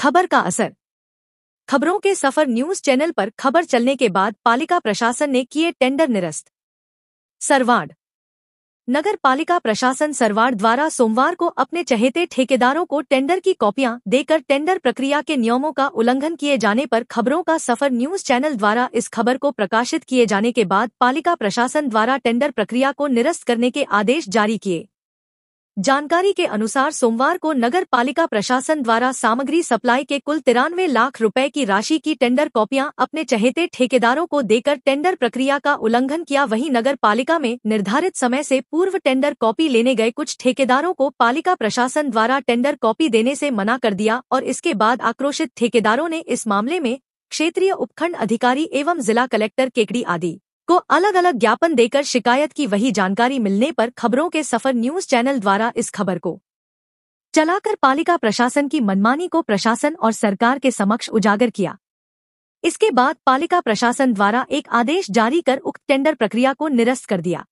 खबर का असर खबरों के सफर न्यूज चैनल पर खबर चलने के बाद पालिका प्रशासन ने किए टेंडर निरस्त सरवाड़ नगर पालिका प्रशासन सरवाड़ द्वारा सोमवार को अपने चहेते ठेकेदारों को टेंडर की कॉपियां देकर टेंडर प्रक्रिया के नियमों का उल्लंघन किए जाने पर खबरों का सफर न्यूज चैनल द्वारा इस खबर को प्रकाशित किए जाने के बाद पालिका प्रशासन द्वारा टेंडर प्रक्रिया को निरस्त करने के आदेश जारी किए जानकारी के अनुसार सोमवार को नगर पालिका प्रशासन द्वारा सामग्री सप्लाई के कुल तिरानवे लाख रुपए की राशि की टेंडर कॉपियां अपने चहेते ठेकेदारों को देकर टेंडर प्रक्रिया का उल्लंघन किया वहीं नगर पालिका में निर्धारित समय से पूर्व टेंडर कॉपी लेने गए कुछ ठेकेदारों को पालिका प्रशासन द्वारा टेंडर कॉपी देने से मना कर दिया और इसके बाद आक्रोशित ठेकेदारों ने इस मामले में क्षेत्रीय उपखंड अधिकारी एवं जिला कलेक्टर केकड़ी आदि को अलग अलग ज्ञापन देकर शिकायत की वही जानकारी मिलने पर खबरों के सफर न्यूज चैनल द्वारा इस खबर को चलाकर पालिका प्रशासन की मनमानी को प्रशासन और सरकार के समक्ष उजागर किया इसके बाद पालिका प्रशासन द्वारा एक आदेश जारी कर उक्त टेंडर प्रक्रिया को निरस्त कर दिया